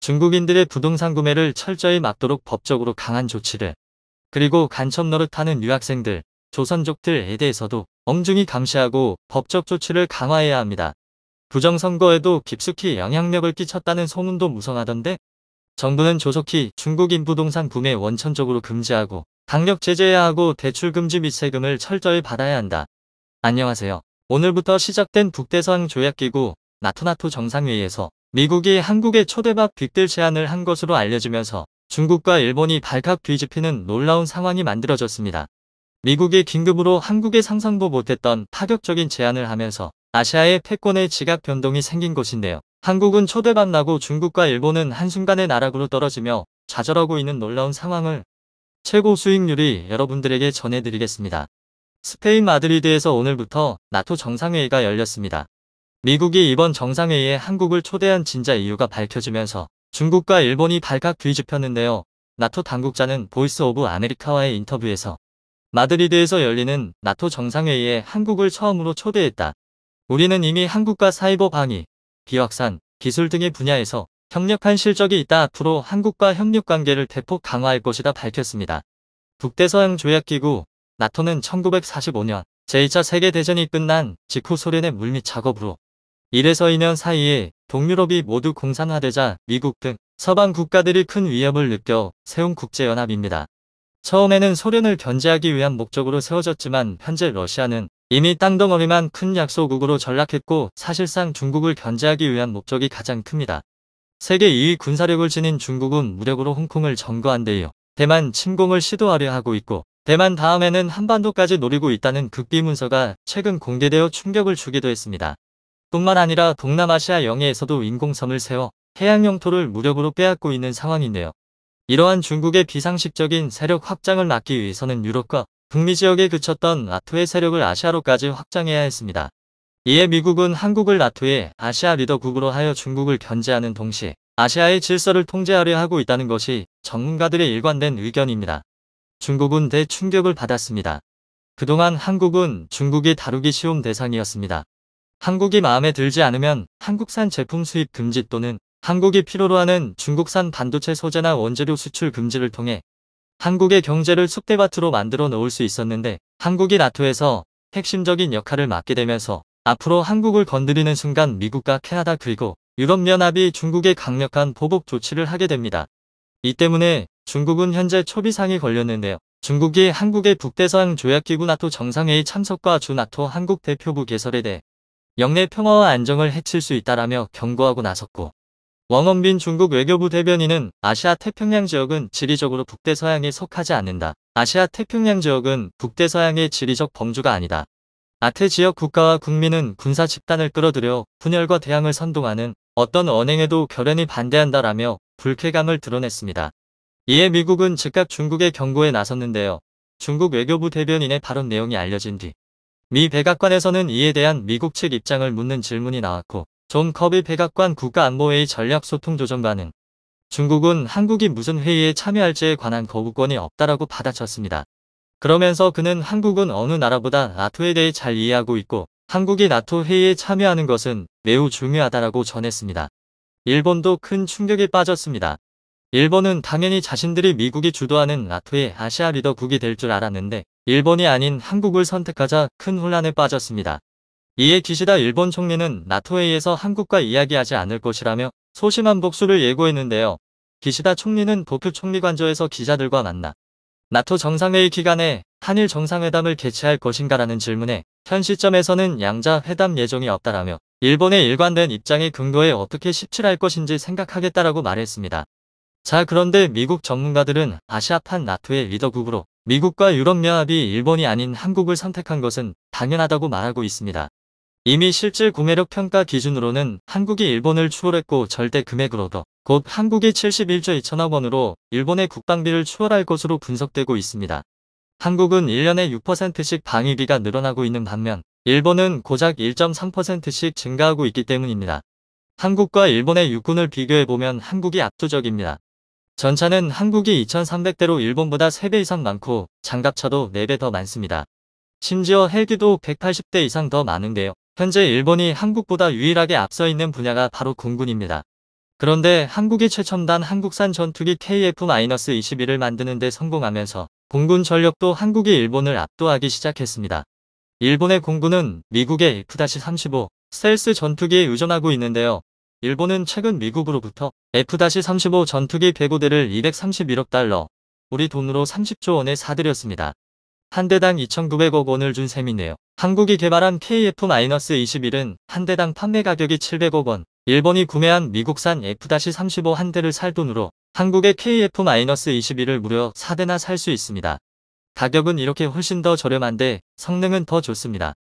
중국인들의 부동산 구매를 철저히 막도록 법적으로 강한 조치를 그리고 간첩 노릇하는 유학생들, 조선족들에 대해서도 엄중히 감시하고 법적 조치를 강화해야 합니다. 부정선거에도 깊숙이 영향력을 끼쳤다는 소문도 무성하던데 정부는 조속히 중국인 부동산 구매 원천적으로 금지하고 강력 제재해야 하고 대출금지 및 세금을 철저히 받아야 한다. 안녕하세요. 오늘부터 시작된 북대서양 조약기구 나토나토 정상회의에서 미국이 한국에 초대박 빅딜 제안을 한 것으로 알려지면서 중국과 일본이 발칵 뒤집히는 놀라운 상황이 만들어졌습니다. 미국이 긴급으로 한국에 상상도 못했던 파격적인 제안을 하면서 아시아의 패권의 지각 변동이 생긴 것인데요. 한국은 초대박나고 중국과 일본은 한순간에 나락으로 떨어지며 좌절하고 있는 놀라운 상황을 최고 수익률이 여러분들에게 전해드리겠습니다. 스페인 마드리드에서 오늘부터 나토 정상회의가 열렸습니다. 미국이 이번 정상회의에 한국을 초대한 진짜 이유가 밝혀지면서 중국과 일본이 발칵 뒤집혔는데요. 나토 당국자는 보이스 오브 아메리카와의 인터뷰에서 마드리드에서 열리는 나토 정상회의에 한국을 처음으로 초대했다. 우리는 이미 한국과 사이버 방위, 비확산, 기술 등의 분야에서 협력한 실적이 있다 앞으로 한국과 협력 관계를 대폭 강화할 것이다 밝혔습니다. 북대서양 조약기구 나토는 1945년 제2차 세계대전이 끝난 직후 소련의 물밑 작업으로 이래서 2년 사이에 동유럽이 모두 공산화되자 미국 등 서방 국가들이 큰 위협을 느껴 세운 국제연합입니다. 처음에는 소련을 견제하기 위한 목적으로 세워졌지만 현재 러시아는 이미 땅덩어리만 큰 약소국으로 전락했고 사실상 중국을 견제하기 위한 목적이 가장 큽니다. 세계 2위 군사력을 지닌 중국은 무력으로 홍콩을 점거한 데 이어 대만 침공을 시도하려 하고 있고 대만 다음에는 한반도까지 노리고 있다는 극비 문서가 최근 공개되어 충격을 주기도 했습니다. 뿐만 아니라 동남아시아 영해에서도 인공섬을 세워 해양 영토를 무력으로 빼앗고 있는 상황인데요. 이러한 중국의 비상식적인 세력 확장을 막기 위해서는 유럽과 북미 지역에 그쳤던 나토의 세력을 아시아로까지 확장해야 했습니다. 이에 미국은 한국을 나토의 아시아 리더국으로 하여 중국을 견제하는 동시에 아시아의 질서를 통제하려 하고 있다는 것이 전문가들의 일관된 의견입니다. 중국은 대충격을 받았습니다. 그동안 한국은 중국이 다루기 쉬운 대상이었습니다. 한국이 마음에 들지 않으면 한국산 제품 수입 금지 또는 한국이 필요로 하는 중국산 반도체 소재나 원재료 수출 금지를 통해 한국의 경제를 숙대밭으로 만들어 놓을 수 있었는데 한국이 나토에서 핵심적인 역할을 맡게 되면서 앞으로 한국을 건드리는 순간 미국과 캐나다 그리고 유럽연합이 중국에 강력한 보복 조치를 하게 됩니다. 이 때문에 중국은 현재 초비상에 걸렸는데요. 중국이 한국의 북대서양 조약기구 나토 정상회의 참석과 주 나토 한국 대표부 개설에 대해 영내 평화와 안정을 해칠 수 있다라며 경고하고 나섰고 왕원빈 중국 외교부 대변인은 아시아 태평양 지역은 지리적으로 북대서양에 속하지 않는다. 아시아 태평양 지역은 북대서양의 지리적 범주가 아니다. 아태 지역 국가와 국민은 군사 집단을 끌어들여 분열과 대항을 선동하는 어떤 언행에도 결연히 반대한다라며 불쾌감을 드러냈습니다. 이에 미국은 즉각 중국의 경고에 나섰는데요. 중국 외교부 대변인의 발언 내용이 알려진 뒤미 백악관에서는 이에 대한 미국 측 입장을 묻는 질문이 나왔고 존 커비 백악관 국가안보회의 전략소통 조정관은 중국은 한국이 무슨 회의에 참여할지에 관한 거부권이 없다라고 받아쳤습니다. 그러면서 그는 한국은 어느 나라보다 나토에 대해 잘 이해하고 있고 한국이 나토 회의에 참여하는 것은 매우 중요하다라고 전했습니다. 일본도 큰 충격에 빠졌습니다. 일본은 당연히 자신들이 미국이 주도하는 나토의 아시아 리더국이 될 줄 알았는데 일본이 아닌 한국을 선택하자 큰 혼란에 빠졌습니다. 이에 기시다 일본 총리는 나토회의에서 한국과 이야기하지 않을 것이라며 소심한 복수를 예고했는데요. 기시다 총리는 도쿄 총리관저에서 기자들과 만나 나토 정상회의 기간에 한일 정상회담을 개최할 것인가라는 질문에 현 시점에서는 양자 회담 예정이 없다라며 일본의 일관된 입장의 근거에 어떻게 십칠할 것인지 생각하겠다라고 말했습니다. 자 그런데 미국 전문가들은 아시아판 나토의 리더국으로 미국과 유럽연합이 일본이 아닌 한국을 선택한 것은 당연하다고 말하고 있습니다. 이미 실질 구매력 평가 기준으로는 한국이 일본을 추월했고 절대 금액으로도 곧 한국이 71조 2천억 원으로 일본의 국방비를 추월할 것으로 분석되고 있습니다. 한국은 1년에 6%씩 방위비가 늘어나고 있는 반면 일본은 고작 1.3%씩 증가하고 있기 때문입니다. 한국과 일본의 육군을 비교해보면 한국이 압도적입니다. 전차는 한국이 2300대로 일본보다 3배 이상 많고 장갑차도 4배 더 많습니다. 심지어 헬기도 180대 이상 더 많은데요. 현재 일본이 한국보다 유일하게 앞서 있는 분야가 바로 공군입니다. 그런데 한국이 최첨단 한국산 전투기 KF-21을 만드는 데 성공하면서 공군 전력도 한국이 일본을 압도하기 시작했습니다. 일본의 공군은 미국의 F-35 셀스 전투기에 의존하고 있는데요. 일본은 최근 미국으로부터 F-35 전투기 105대를 231억 달러, 우리 돈으로 30조 원에 사들였습니다. 한 대당 2,900억 원을 준 셈이네요. 한국이 개발한 KF-21은 한 대당 판매 가격이 700억 원, 일본이 구매한 미국산 F-35 한 대를 살 돈으로 한국의 KF-21을 무려 4대나 살 수 있습니다. 가격은 이렇게 훨씬 더 저렴한데 성능은 더 좋습니다.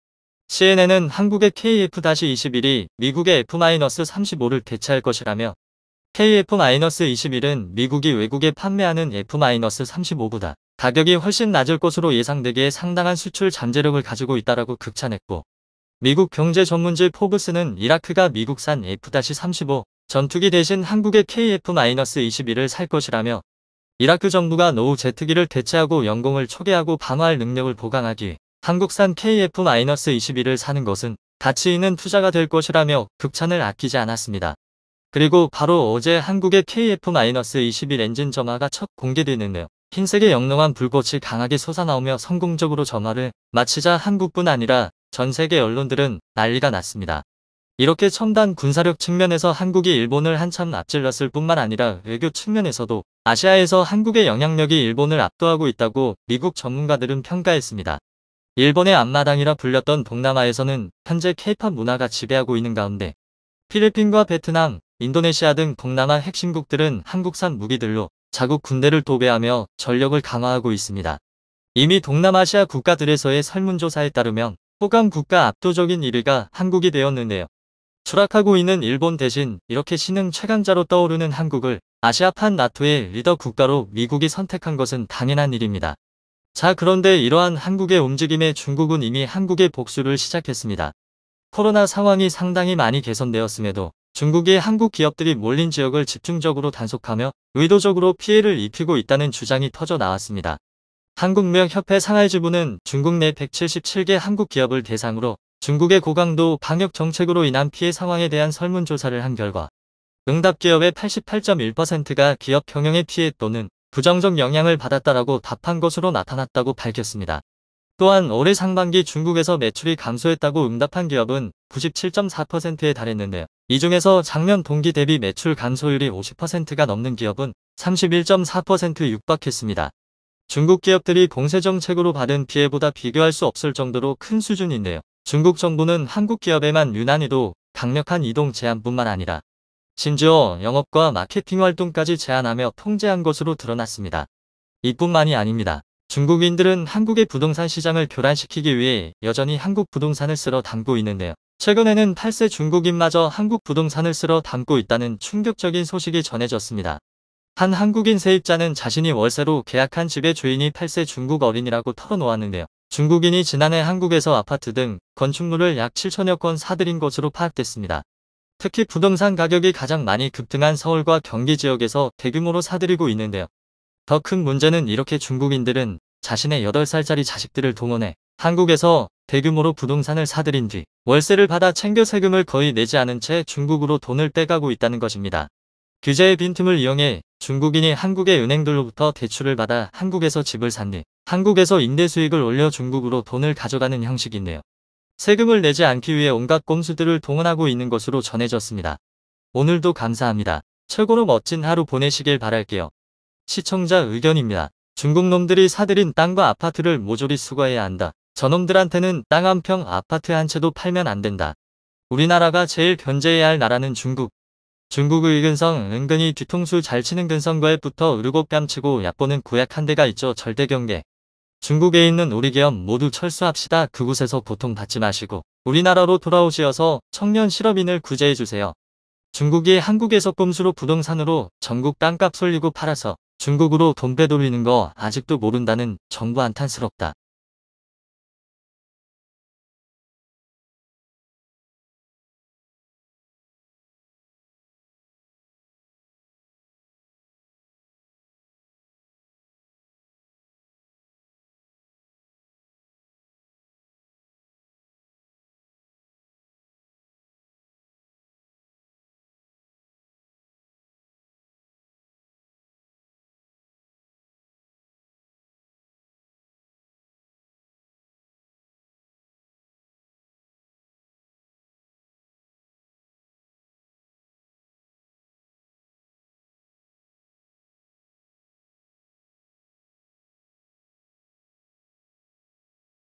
CNN은 한국의 KF-21이 미국의 F-35를 대체할 것이라며 KF-21은 미국이 외국에 판매하는 F-35보다 가격이 훨씬 낮을 것으로 예상되기에 상당한 수출 잠재력을 가지고 있다라고 극찬했고 미국 경제 전문지 포브스는 이라크가 미국산 F-35 전투기 대신 한국의 KF-21을 살 것이라며 이라크 정부가 노후 제트기를 대체하고 연공을 초계하고 방어할 능력을 보강하기 한국산 KF-21을 사는 것은 가치 있는 투자가 될 것이라며 극찬을 아끼지 않았습니다. 그리고 바로 어제 한국의 KF-21 엔진 점화가 첫 공개되는데요. 흰색의 영롱한 불꽃이 강하게 솟아나오며 성공적으로 점화를 마치자 한국뿐 아니라 전 세계 언론들은 난리가 났습니다. 이렇게 첨단 군사력 측면에서 한국이 일본을 한참 앞질렀을 뿐만 아니라 외교 측면에서도 아시아에서 한국의 영향력이 일본을 압도하고 있다고 미국 전문가들은 평가했습니다. 일본의 앞마당이라 불렸던 동남아에서는 현재 케이팝 문화가 지배하고 있는 가운데 필리핀과 베트남, 인도네시아 등 동남아 핵심국들은 한국산 무기들로 자국 군대를 도배하며 전력을 강화하고 있습니다. 이미 동남아시아 국가들에서의 설문조사에 따르면 호감 국가 압도적인 1위가 한국이 되었는데요. 추락하고 있는 일본 대신 이렇게 신흥 최강자로 떠오르는 한국을 아시아판 나토의 리더 국가로 미국이 선택한 것은 당연한 일입니다. 자 그런데 이러한 한국의 움직임에 중국은 이미 한국의 복수를 시작했습니다. 코로나 상황이 상당히 많이 개선되었음에도 중국의 한국 기업들이 몰린 지역을 집중적으로 단속하며 의도적으로 피해를 입히고 있다는 주장이 터져 나왔습니다. 한국무역협회 상하이 지부는 중국 내 177개 한국 기업을 대상으로 중국의 고강도 방역 정책으로 인한 피해 상황에 대한 설문조사를 한 결과 응답기업의 88.1%가 기업 경영의 피해 또는 부정적 영향을 받았다라고 답한 것으로 나타났다고 밝혔습니다. 또한 올해 상반기 중국에서 매출이 감소했다고 응답한 기업은 97.4%에 달했는데요. 이 중에서 작년 동기 대비 매출 감소율이 50%가 넘는 기업은 3 1 4 육박했습니다. 중국 기업들이 봉쇄 정책으로 받은 피해보다 비교할 수 없을 정도로 큰 수준인데요. 중국 정부는 한국 기업에만 유난히도 강력한 이동 제한뿐만 아니라 심지어 영업과 마케팅 활동까지 제한하며 통제한 것으로 드러났습니다. 이뿐만이 아닙니다. 중국인들은 한국의 부동산 시장을 교란시키기 위해 여전히 한국 부동산을 쓸어 담고 있는데요. 최근에는 8세 중국인마저 한국 부동산을 쓸어 담고 있다는 충격적인 소식이 전해졌습니다. 한 한국인 세입자는 자신이 월세로 계약한 집의 주인이 8세 중국 어린이라고 털어놓았는데요. 중국인이 지난해 한국에서 아파트 등 건축물을 약 7천여 건 사들인 것으로 파악됐습니다. 특히 부동산 가격이 가장 많이 급등한 서울과 경기 지역에서 대규모로 사들이고 있는데요. 더 큰 문제는 이렇게 중국인들은 자신의 8살짜리 자식들을 동원해 한국에서 대규모로 부동산을 사들인 뒤 월세를 받아 챙겨 세금을 거의 내지 않은 채 중국으로 돈을 빼가고 있다는 것입니다. 규제의 빈틈을 이용해 중국인이 한국의 은행들로부터 대출을 받아 한국에서 집을 산뒤 한국에서 임대 수익을 올려 중국으로 돈을 가져가는 형식인데요. 세금을 내지 않기 위해 온갖 꼼수들을 동원하고 있는 것으로 전해졌습니다. 오늘도 감사합니다. 최고로 멋진 하루 보내시길 바랄게요. 시청자 의견입니다. 중국놈들이 사들인 땅과 아파트를 모조리 수거해야 한다. 저놈들한테는 땅 한 평 아파트 한 채도 팔면 안 된다. 우리나라가 제일 견제해야 할 나라는 중국. 중국의 근성 은근히 뒤통수 잘 치는 근성과에 붙어 으르고 뺨치고 약보는 구약 한 대가 있죠. 절대 경계. 중국에 있는 우리 기업 모두 철수합시다. 그곳에서 보통받지 마시고 우리나라로 돌아오시어서 청년 실업인을 구제해주세요. 중국이 한국에서 꼼수로 부동산으로 전국 땅값 올리고 팔아서 중국으로 돈 빼돌리는 거 아직도 모른다는 정부 안탄스럽다.